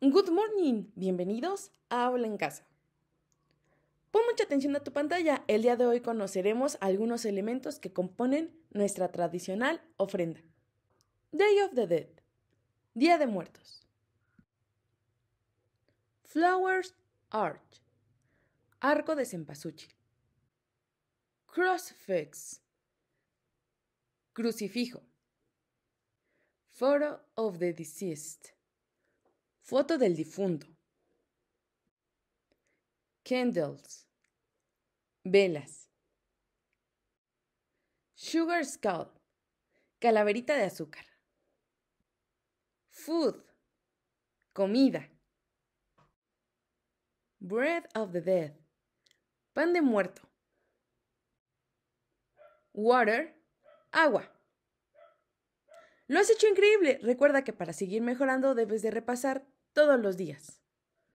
Good morning, bienvenidos a Habla en Casa. Pon mucha atención a tu pantalla, el día de hoy conoceremos algunos elementos que componen nuestra tradicional ofrenda. Day of the Dead, Día de Muertos. Flowers Arch, Arco de Cempasúchil. Crossfix, Crucifijo. Photo of the Deceased. Foto del difunto. Candles. Velas. Sugar skull. Calaverita de azúcar. Food. Comida. Bread of the dead. Pan de muerto. Water. Agua. Lo has hecho increíble. Recuerda que para seguir mejorando debes de repasar todos los días.